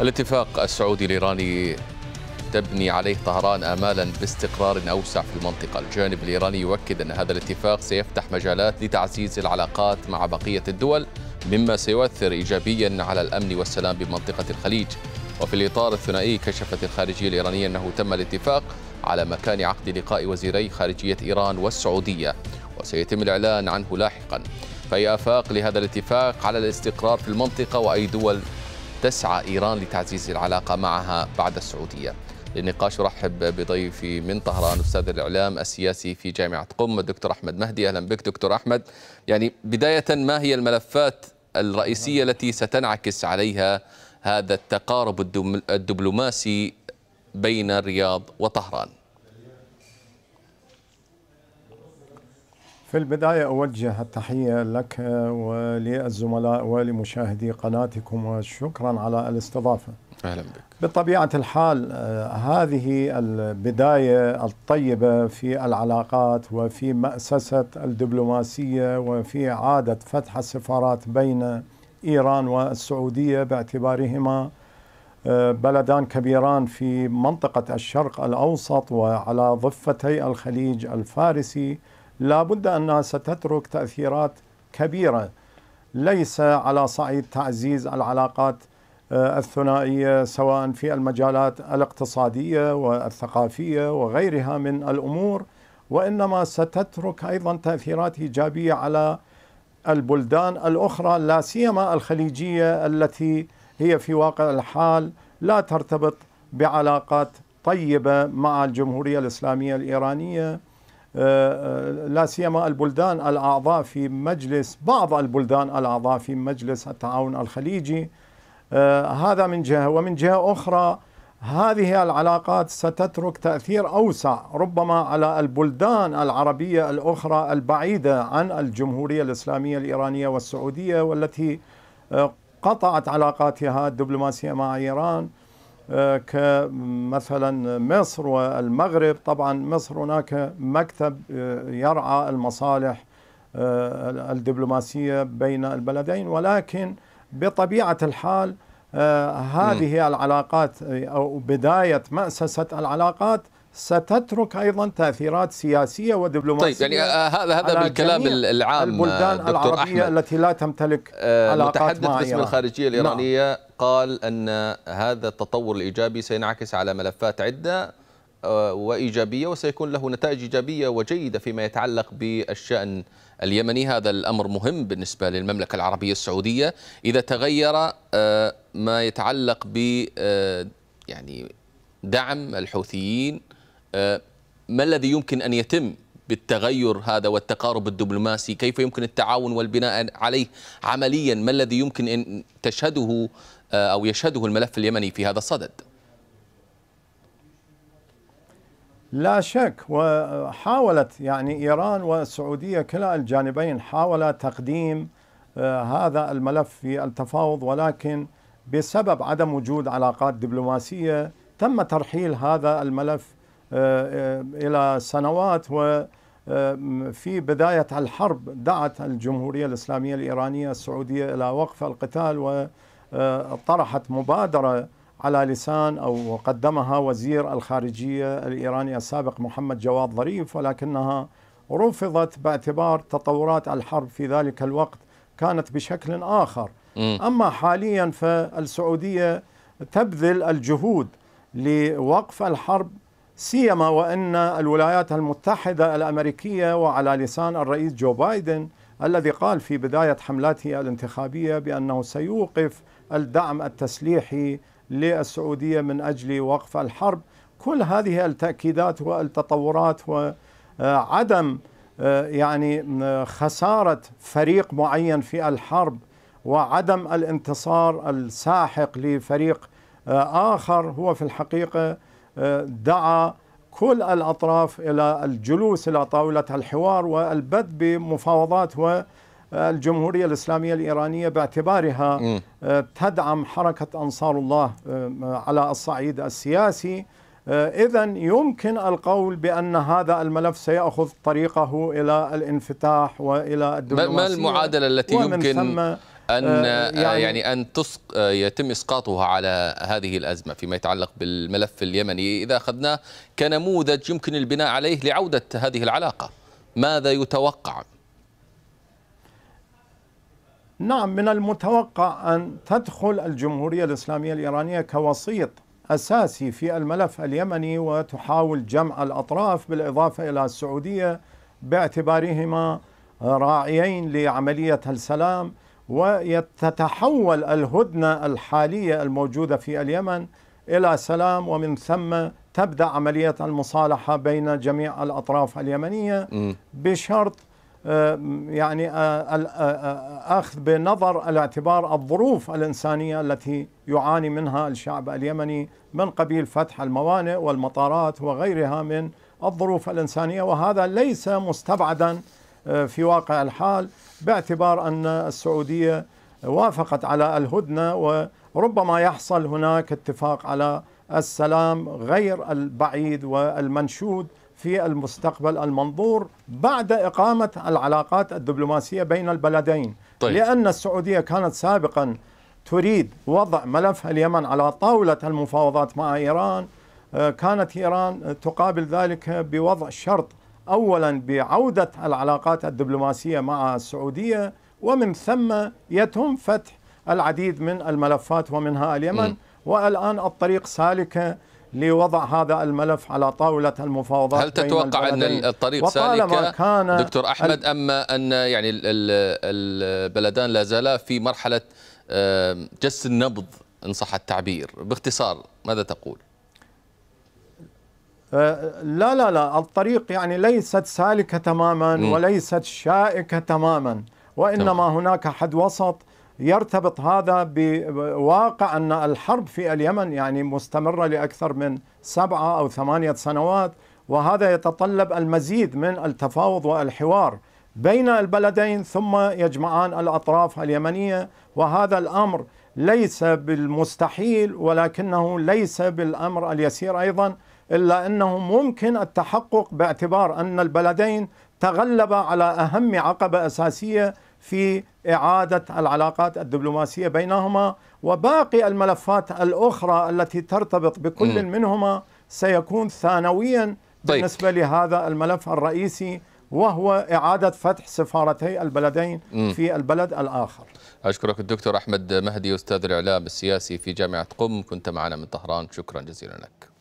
الاتفاق السعودي الإيراني تبني عليه طهران آمالا باستقرار أوسع في المنطقة الجانب الإيراني يؤكد أن هذا الاتفاق سيفتح مجالات لتعزيز العلاقات مع بقية الدول مما سيؤثر إيجابيا على الأمن والسلام بمنطقة الخليج وفي الإطار الثنائي كشفت الخارجية الإيرانية أنه تم الاتفاق على مكان عقد لقاء وزيري خارجية إيران والسعودية وسيتم الإعلان عنه لاحقا فهي آفاق لهذا الاتفاق على الاستقرار في المنطقة وأي دول تسعى إيران لتعزيز العلاقة معها بعد السعودية للنقاش رحب بضيفي من طهران استاذ الاعلام السياسي في جامعه قم الدكتور احمد مهدي اهلا بك دكتور احمد يعني بدايه ما هي الملفات الرئيسيه التي ستنعكس عليها هذا التقارب الدبلوماسي بين الرياض وطهران في البداية أوجه التحية لك وللزملاء ولمشاهدي قناتكم وشكرا على الاستضافة أهلا بك بطبيعة الحال هذه البداية الطيبة في العلاقات وفي مأسسة الدبلوماسية وفي عادة فتح السفارات بين إيران والسعودية باعتبارهما آه، بلدان كبيران في منطقة الشرق الأوسط وعلى ضفتي الخليج الفارسي لابد أنها ستترك تأثيرات كبيرة ليس على صعيد تعزيز العلاقات آه، الثنائية سواء في المجالات الاقتصادية والثقافية وغيرها من الأمور وإنما ستترك أيضا تأثيرات إيجابية على البلدان الأخرى لا سيما الخليجية التي هي في واقع الحال لا ترتبط بعلاقات طيبة مع الجمهورية الإسلامية الإيرانية آه، آه، لا سيما البلدان الأعضاء في مجلس بعض البلدان الأعضاء في مجلس التعاون الخليجي آه، هذا من جهة ومن جهة أخرى هذه العلاقات ستترك تأثير أوسع ربما على البلدان العربية الأخرى البعيدة عن الجمهورية الإسلامية الإيرانية والسعودية والتي قطعت علاقاتها الدبلوماسية مع إيران آه، كمثلا مصر والمغرب طبعا مصر هناك مكتب آه، يرعى المصالح آه، الدبلوماسية بين البلدين ولكن بطبيعة الحال هذه العلاقات أو بداية مأسسة العلاقات ستترك ايضا تاثيرات سياسيه ودبلوماسيه طيب يعني هذا هذا بالكلام العام البلدان دكتور العربيه أحمد التي لا تمتلك علاقات متحدث باسم الخارجيه نعم. الايرانيه نعم. قال أن هذا التطور الإيجابي سينعكس على ملفات عدة آه، وإيجابية وسيكون له نتائج إيجابية وجيدة فيما يتعلق بالشأن اليمني هذا الأمر مهم بالنسبة للمملكة العربية السعودية إذا تغير آه، ما يتعلق ب آه، يعني دعم الحوثيين ما الذي يمكن أن يتم بالتغير هذا والتقارب الدبلوماسي كيف يمكن التعاون والبناء عليه عمليا ما الذي يمكن أن تشهده آه، أو يشهده الملف اليمني في هذا الصدد لا شك وحاولت يعني إيران والسعودية كلا الجانبين حاول تقديم آه، هذا الملف في التفاوض ولكن بسبب عدم وجود علاقات دبلوماسية تم ترحيل هذا الملف آه، إلى سنوات وفي بداية الحرب دعت الجمهورية الإسلامية الإيرانية السعودية إلى وقف القتال و آه، طرحت مبادرة على لسان أو قدمها وزير الخارجية الإيراني السابق محمد جواد ظريف ولكنها رفضت باعتبار تطورات الحرب في ذلك الوقت كانت بشكل آخر أما حاليا فالسعودية تبذل الجهود لوقف الحرب سيما وأن الولايات المتحدة الأمريكية وعلى لسان الرئيس جو بايدن الذي قال في بداية حملاته الانتخابية بأنه سيوقف الدعم التسليحي للسعودية من أجل وقف الحرب كل هذه التأكيدات والتطورات وعدم آه، يعني آه، خسارة فريق معين في الحرب وعدم الانتصار الساحق لفريق آه، آخر هو في الحقيقة دعا كل الأطراف إلى الجلوس إلى طاولة الحوار والبدء بمفاوضات والجمهورية الإسلامية الإيرانية باعتبارها آه، تدعم حركة أنصار الله آه، على الصعيد السياسي آه، إذا يمكن القول بأن هذا الملف سيأخذ طريقه إلى الانفتاح وإلى الدبلوماسية ما المعادلة التي يمكن ان آه، آه، يعني, يعني ان تسق آه، يتم اسقاطها على هذه الازمه فيما يتعلق بالملف اليمني اذا اخذناه كنموذج يمكن البناء عليه لعوده هذه العلاقه ماذا يتوقع نعم من المتوقع ان تدخل الجمهوريه الاسلاميه الايرانيه كوسيط اساسي في الملف اليمني وتحاول جمع الاطراف بالاضافه الى السعوديه باعتبارهما راعيين لعمليه السلام وتتحول الهدنة الحالية الموجودة في اليمن إلى سلام ومن ثم تبدأ عملية المصالحة بين جميع الأطراف اليمنية بشرط آه، يعني آه، آه، أخذ بنظر الاعتبار الظروف الإنسانية التي يعاني منها الشعب اليمني من قبيل فتح الموانئ والمطارات وغيرها من الظروف الإنسانية وهذا ليس مستبعدا آه، في واقع الحال باعتبار أن السعودية وافقت على الهدنة وربما يحصل هناك اتفاق على السلام غير البعيد والمنشود في المستقبل المنظور بعد إقامة العلاقات الدبلوماسية بين البلدين طيب. لأن السعودية كانت سابقا تريد وضع ملف اليمن على طاولة المفاوضات مع إيران آه، كانت إيران تقابل ذلك بوضع شرط اولا بعوده العلاقات الدبلوماسيه مع السعوديه ومن ثم يتم فتح العديد من الملفات ومنها اليمن م. والان الطريق سالكه لوضع هذا الملف على طاولة المفاوضات هل تتوقع أن الطريق سالكة كان دكتور أحمد أما أن يعني البلدان لا زالا في مرحلة جس النبض إن صح التعبير باختصار ماذا تقول؟ آه، لا لا لا الطريق يعني ليست سالكة تماما وليست شائكة تماما وإنما هناك حد وسط يرتبط هذا بواقع أن الحرب في اليمن يعني مستمرة لأكثر من سبعة أو ثمانية سنوات وهذا يتطلب المزيد من التفاوض والحوار بين البلدين ثم يجمعان الأطراف اليمنية وهذا الأمر ليس بالمستحيل ولكنه ليس بالأمر اليسير أيضا إلا أنه ممكن التحقق باعتبار أن البلدين تغلب على أهم عقبة أساسية في إعادة العلاقات الدبلوماسية بينهما وباقي الملفات الأخرى التي ترتبط بكل منهما سيكون ثانويا طيب. بالنسبة لهذا الملف الرئيسي وهو إعادة فتح سفارتي البلدين في البلد الآخر أشكرك الدكتور أحمد مهدي أستاذ الإعلام السياسي في جامعة قم كنت معنا من طهران شكرا جزيلا لك